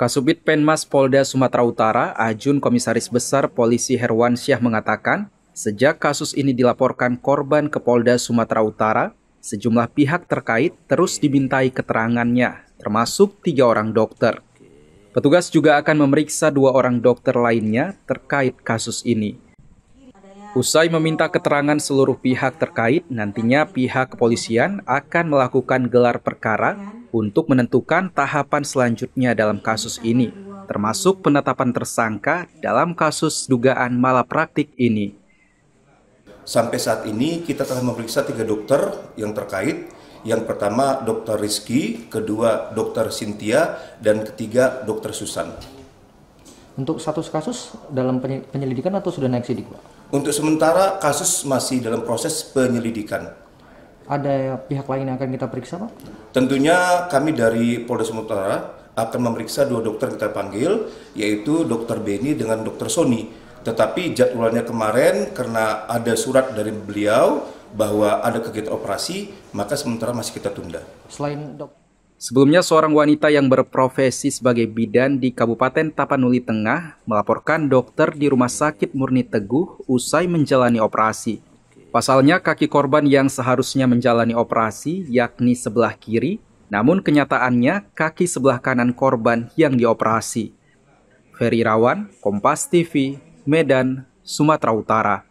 Kasubit Penmas Polda Sumatera Utara, Ajun Komisaris Besar Polisi Herwan Syah mengatakan, sejak kasus ini dilaporkan korban ke Polda Sumatera Utara, sejumlah pihak terkait terus dimintai keterangannya, termasuk tiga orang dokter. Petugas juga akan memeriksa dua orang dokter lainnya terkait kasus ini. Usai meminta keterangan seluruh pihak terkait, nantinya pihak kepolisian akan melakukan gelar perkara untuk menentukan tahapan selanjutnya dalam kasus ini, termasuk penetapan tersangka dalam kasus dugaan malapraktik ini. Sampai saat ini kita telah memeriksa tiga dokter yang terkait, yang pertama Dr. Rizky, kedua Dr. Sintia, dan ketiga Dr. Susan. Untuk status kasus dalam penyelidikan atau sudah naik sidik, Pak? Untuk sementara kasus masih dalam proses penyelidikan. Ada pihak lain yang akan kita periksa, Pak? Tentunya kami dari Polda Sumatera akan memeriksa dua dokter yang kita panggil, yaitu dokter Beni dengan dokter Sony. Tetapi jadwalnya kemarin karena ada surat dari beliau bahwa ada kegiatan operasi, maka sementara masih kita tunda. Selain dokter Sebelumnya, seorang wanita yang berprofesi sebagai bidan di Kabupaten Tapanuli Tengah melaporkan dokter di Rumah Sakit Murni Teguh usai menjalani operasi. Pasalnya, kaki korban yang seharusnya menjalani operasi, yakni sebelah kiri, namun kenyataannya kaki sebelah kanan korban yang dioperasi. Ferry Rawan, Kompas TV, Medan, Sumatera Utara.